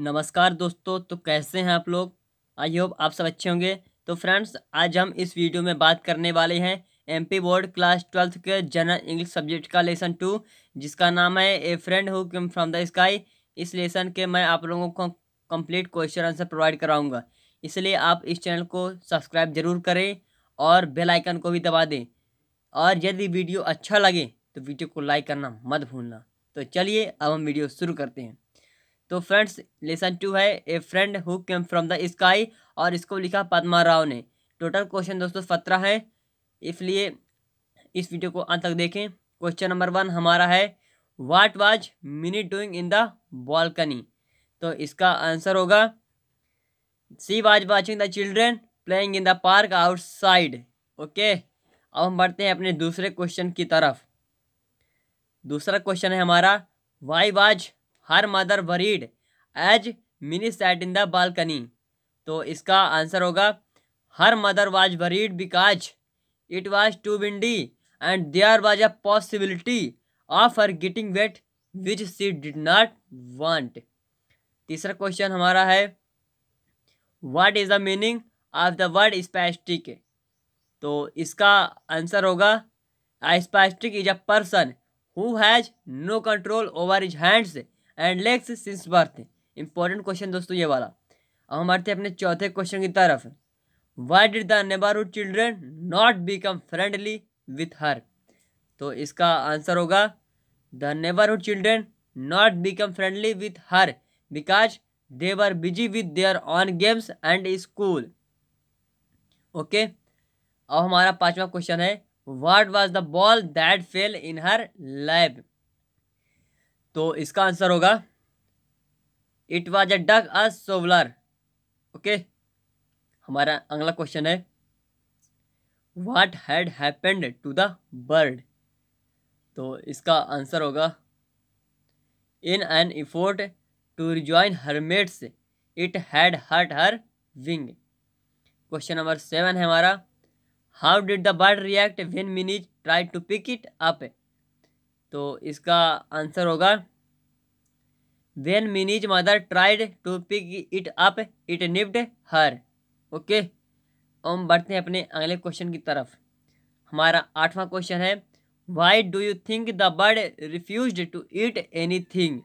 नमस्कार दोस्तों तो कैसे हैं आप लोग आई होप आप सब अच्छे होंगे तो फ्रेंड्स आज हम इस वीडियो में बात करने वाले हैं एमपी बोर्ड क्लास ट्वेल्थ के जनरल इंग्लिश सब्जेक्ट का लेसन टू जिसका नाम है a friend who come from the sky इस लेसन के मैं आप लोगों को कंप्लीट क्वेश्चन आंसर प्रोवाइड कराऊँगा इसलिए आप इस चैनल को सब्सक्राइब जरूर करें और बेलाइकन को भी दबा दें और यदि वीडियो अच्छा लगे तो वीडियो को लाइक करना मत भूलना तो चलिए अब हम वीडियो शुरू करते हैं तो फ्रेंड्स लेसन टू है a friend who came from the sky और इसको लिखा पदमा राव ने टोटल क्वेश्चन दोस्तों सत्रह है इसलिए इस वीडियो को अंत तक देखें क्वेश्चन नंबर वन हमारा है what was Mini doing in the balcony तो इसका आंसर होगा she was watching the children playing in the park outside okay अब हम बढ़ते हैं अपने दूसरे क्वेश्चन की तरफ दूसरा क्वेश्चन है हमारा why was her mother worried as Mini sat in the balcony तो इसका आंसर होगा her mother was worried because it was too windy and there was a possibility of her getting wet which she did not want तीसरा question हमारा है what is the meaning of the word spastic तो इसका answer होगा spastic is a person who has no control over his hands and legs since birth important question दोस्तों ये वाला अब हम आते अपने चौथे क्वेश्चन की तरफ why did the neighbourhood children not become friendly with her तो इसका आंसर होगा the neighbourhood children not become friendly with her because they were busy with their own games and school okay अब हमारा पांचवा question है what was the ball that fell in her lap तो इसका answer होगा it was a duck a shoveler okay हमारा अगला question है what had happened to the bird तो इसका आंसर होगा in an effort to her her mates it had hurt her wing question number seven है हमारा how did the bird react when Mini's try to pick it up तो इसका answer होगा when Mini's mother tried to pick it up it nipped her okay हम बढ़ते हैं अपने अगले क्वेश्चन की तरफ हमारा आठवां क्वेश्चन है why do you think the bird refuse to eat anything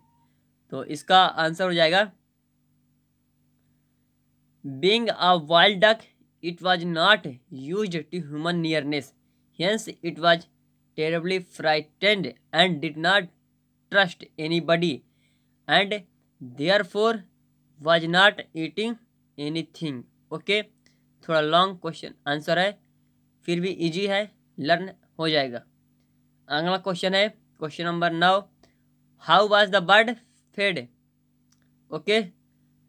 तो इसका आंसर हो जाएगा being a wild duck it was not used to human nearness hence it was terribly frightened and did not trust anybody and therefore was not eating anything okay okay? थोड़ा long question answer है फिर भी easy है learn हो जाएगा अगला question है question number नौ how was the bird fed okay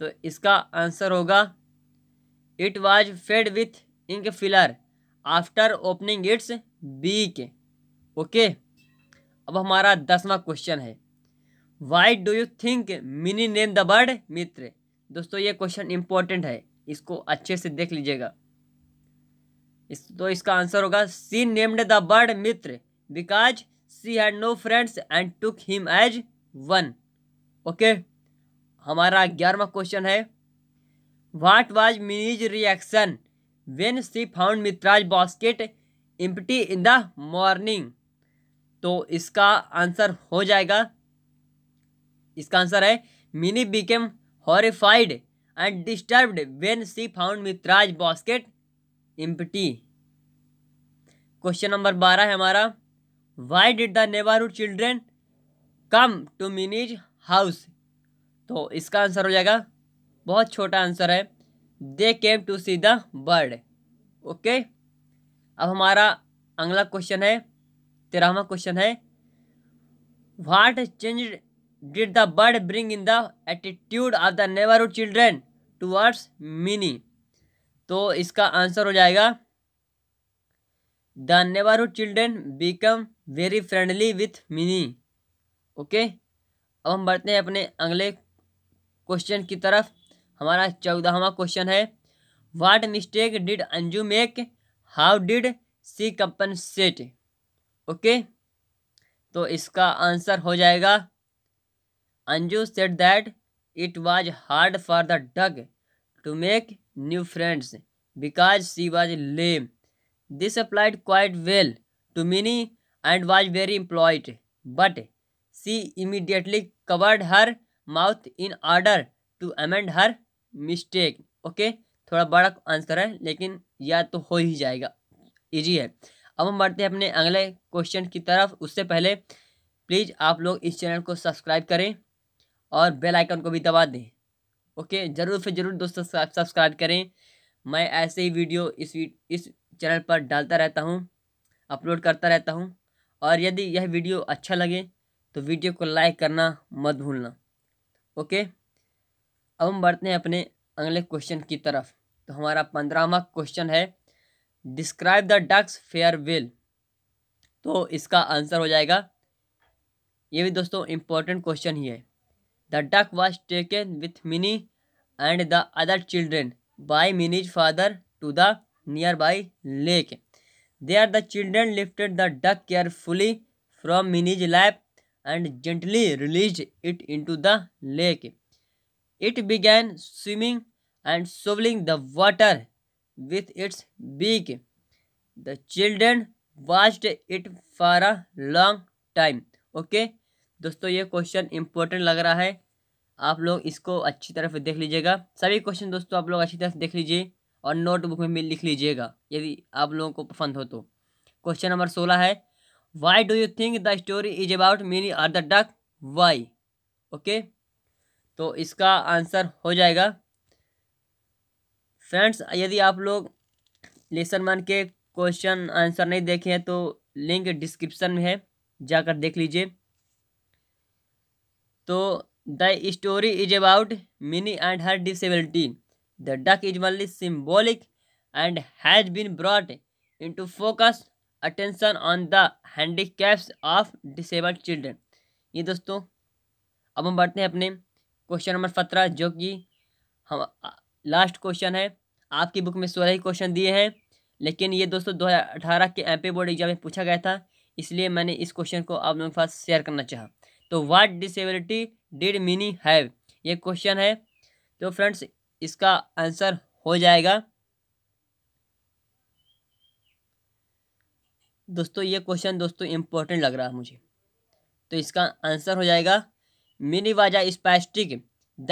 तो इसका आंसर होगा it was fed with ink filler after opening its beak okay अब हमारा दसवां क्वेश्चन है why do you think Mini name the bird Mitra दोस्तों ये क्वेश्चन इंपॉर्टेंट है इसको अच्छे से देख लीजिएगा इस तो इसका आंसर होगा she named the bird Mitra because she had no friends and took him as one okay हमारा ग्यारहवा क्वेश्चन है what was Mini's reaction when she found Mitra's basket empty in the morning तो इसका आंसर हो जाएगा इसका आंसर है Mini became horrified and disturbed when she found Mitra's basket empty question number बारह है हमारा why did the neighbourhood children come to Mini's house तो इसका आंसर हो जाएगा बहुत छोटा आंसर है they came to see the bird okay अब हमारा अगला क्वेश्चन है तेरहवा क्वेश्चन है what change did the bird bring in the attitude of the neighbour children towards Mini तो इसका आंसर हो जाएगा the neighbour children become very friendly with Mini okay अब हम बढ़ते हैं अपने अगले क्वेश्चन की तरफ हमारा चौदहवा क्वेश्चन है what mistake did Anju make how did she compensate okay तो इसका आंसर हो जाएगा Anju said that it was hard for the duck to make new friends because she was lame this applied quite well to Mini and was very employed but she immediately covered her mouth in order to amend her mistake okay थोड़ा बड़ा answer है लेकिन या तो हो ही जाएगा easy है अब हम बढ़ते हैं अपने अगले क्वेश्चन की तरफ उससे पहले प्लीज़ आप लोग इस चैनल को सब्सक्राइब करें और बेल आइकन को भी दबा दें ओके ज़रूर से ज़रूर दोस्तों सब्सक्राइब करें मैं ऐसे ही वीडियो इस इस चैनल पर डालता रहता हूँ अपलोड करता रहता हूँ और यदि यह वीडियो अच्छा लगे तो वीडियो को लाइक करना मत भूलना ओके अब हम बढ़ते हैं अपने अगले क्वेश्चन की तरफ तो हमारा पंद्रहवा क्वेश्चन है डिस्क्राइब द डक्स फेयरवेल तो इसका आंसर हो जाएगा ये भी दोस्तों इम्पोर्टेंट क्वेश्चन ही है the duck was taken with Mini and the other children by Mini's father to the nearby lake they are the children lifted the duck carefully from Mini's lap and gently release it to the lake it began swimming and shovelling the water with its beak. The children watched it for a long time. Okay okay? दोस्तों ये question important लग रहा है आप लोग इसको अच्छी तरह से देख लीजिएगा सभी क्वेश्चन दोस्तों आप लोग अच्छी तरह से देख लीजिए और नोटबुक में भी लिख लीजिएगा यदि आप लोगों को पसंद हो तो क्वेश्चन नंबर सोलह है why do you think the story is about Mini are the duck why okay तो इसका आंसर हो जाएगा फ्रेंड्स यदि आप लोग लेसन वन के क्वेश्चन आंसर नहीं देखे हैं तो लिंक डिस्क्रिप्शन में है जाकर देख लीजिए तो the story is about Mini and her disability the duck is only symbolic and has been brought into focus attention on the caps of disabled children ये दोस्तों अब हम बढ़ते हैं अपने क्वेश्चन नंबर सत्रह जो कि हम लास्ट क्वेश्चन है आपकी बुक में सोलह ही क्वेश्चन दिए हैं लेकिन ये दोस्तों 2018 के एम बोर्ड एग्जाम में पूछा गया था इसलिए मैंने इस क्वेश्चन को आप लोगों के पास शेयर करना चाहा तो what disability did Mini have ये क्वेश्चन है तो फ्रेंड्स इसका आंसर हो जाएगा दोस्तों ये क्वेश्चन दोस्तों इम्पोर्टेंट लग रहा है मुझे तो इसका आंसर हो जाएगा Mini was a spastic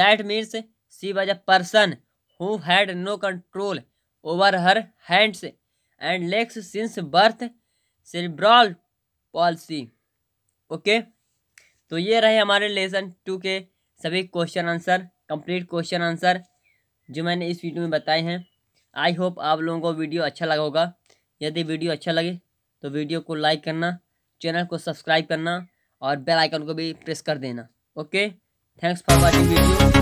that means she was person who had no control over her hands and legs since birth cerebral palsy okay तो ये रहे हमारे लेसन टू के सभी question answer complete question answer जो मैंने इस वीडियो में बताए हैं आई होप आप लोगों को वीडियो अच्छा लगा होगा यदि वीडियो अच्छा लगे तो वीडियो को लाइक करना चैनल को सब्सक्राइब करना और बेल आइकन को भी प्रेस कर देना okay thanks for watching video